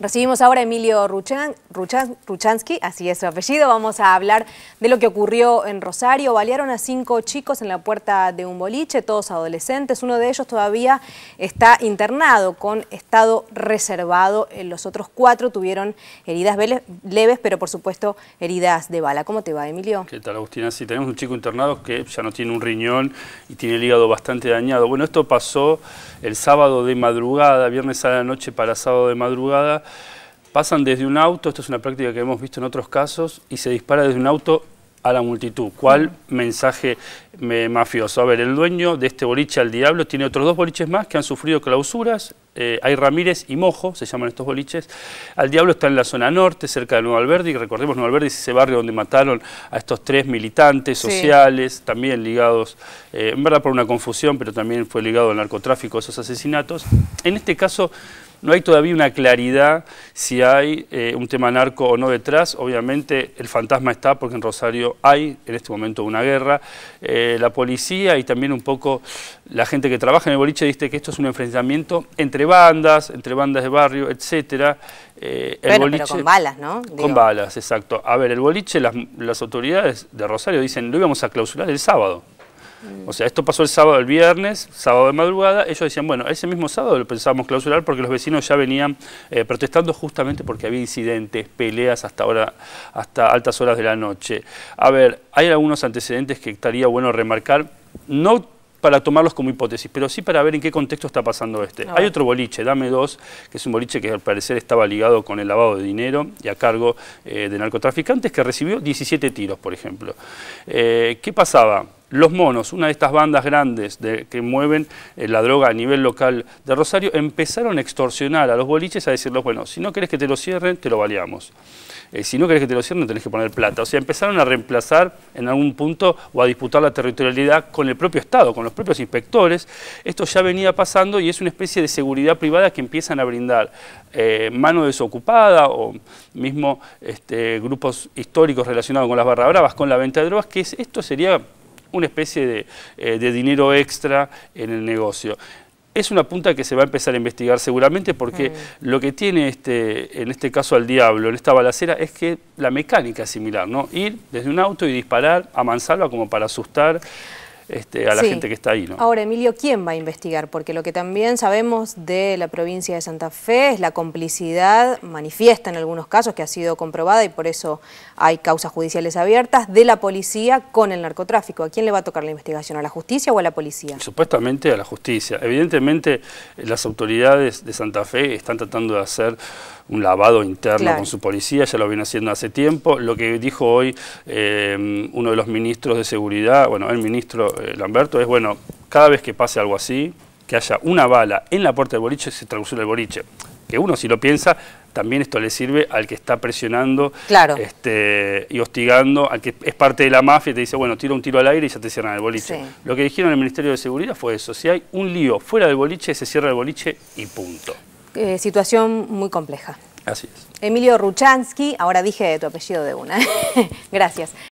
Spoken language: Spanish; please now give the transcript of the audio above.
Recibimos ahora a Emilio Ruchansky, así es su apellido. Vamos a hablar de lo que ocurrió en Rosario. Balearon a cinco chicos en la puerta de un boliche, todos adolescentes. Uno de ellos todavía está internado con estado reservado. Eh, los otros cuatro tuvieron heridas leves, pero por supuesto heridas de bala. ¿Cómo te va, Emilio? ¿Qué tal, Agustina? Sí, tenemos un chico internado que ya no tiene un riñón y tiene el hígado bastante dañado. Bueno, esto pasó el sábado de madrugada, viernes a la noche para sábado de madrugada Pasan desde un auto, esto es una práctica que hemos visto en otros casos, y se dispara desde un auto a la multitud. ¿Cuál mm. mensaje mafioso? A ver, el dueño de este boliche al diablo tiene otros dos boliches más que han sufrido clausuras. Eh, hay Ramírez y Mojo, se llaman estos boliches. Al diablo está en la zona norte, cerca de Nueva Alberdi. Recordemos, Nueva Alberdi es ese barrio donde mataron a estos tres militantes sociales, también ligados, eh, en verdad por una confusión, pero también fue ligado al narcotráfico, esos asesinatos. En este caso no hay todavía una claridad si hay eh, un tema narco o no detrás. Obviamente el fantasma está porque en Rosario hay en este momento una guerra. Eh, la policía y también un poco la gente que trabaja en el boliche dice que esto es un enfrentamiento entre bandas, entre bandas de barrio, etcétera. Eh, pero con balas, ¿no? Con balas, exacto. A ver, el boliche, las, las autoridades de Rosario dicen, lo íbamos a clausurar el sábado. O sea, esto pasó el sábado, el viernes, sábado de madrugada, ellos decían, bueno, ese mismo sábado lo pensábamos clausurar porque los vecinos ya venían eh, protestando justamente porque había incidentes, peleas hasta ahora, hasta altas horas de la noche. A ver, hay algunos antecedentes que estaría bueno remarcar, no para tomarlos como hipótesis, pero sí para ver en qué contexto está pasando este. Hay otro boliche, Dame 2, que es un boliche que al parecer estaba ligado con el lavado de dinero y a cargo eh, de narcotraficantes, que recibió 17 tiros, por ejemplo. Eh, ¿Qué pasaba? Los Monos, una de estas bandas grandes que mueven eh, la droga a nivel local de Rosario, empezaron a extorsionar a los boliches a decirles, bueno, si no querés que te lo cierren, te lo baleamos. Eh, si no querés que te lo cierren, tenés que poner plata. O sea, empezaron a reemplazar en algún punto o a disputar la territorialidad con el propio Estado, con los propios inspectores. Esto ya venía pasando y es una especie de seguridad privada que empiezan a brindar eh, mano desocupada o mismo este, grupos históricos relacionados con las barrabrabas, con la venta de drogas, que esto sería una especie eh, de, dinero extra en el negocio es una punta que se va a empezar a investigar seguramente porque lo que tiene este, en este caso al diablo, en esta balacera, es que la mecánica es similar, ¿no? Ir desde un auto y disparar a mansalva como para asustar este, a la gente que está ahí. Ahora, Emilio, ¿quién va a investigar? Porque lo que también sabemos de la provincia de Santa Fe es la complicidad manifiesta en algunos casos, que ha sido comprobada y por eso hay causas judiciales abiertas, de la policía con el narcotráfico. ¿A quién le va a tocar la investigación? ¿A la justicia o a la policía? Supuestamente a la justicia. Evidentemente, eh, las autoridades de Santa Fe están tratando de hacer un lavado interno con su policía, ya lo viene haciendo hace tiempo. Lo que dijo hoy eh, uno de los ministros de Seguridad, bueno, el ministro eh, Lamberto, es, bueno, cada vez que pase algo así, que haya una bala en la puerta del boliche, se traduce el boliche. Que uno, si lo piensa, también esto le sirve al que está presionando este, y hostigando, al que es parte de la mafia y te dice, bueno, tira un tiro al aire y ya te cierran el boliche. Lo que dijeron en el Ministerio de Seguridad fue eso, si hay un lío fuera del boliche, se cierra el boliche y punto. Eh, situación muy compleja. Así es. Emilio Ruchansky, ahora dije tu apellido de una. Gracias.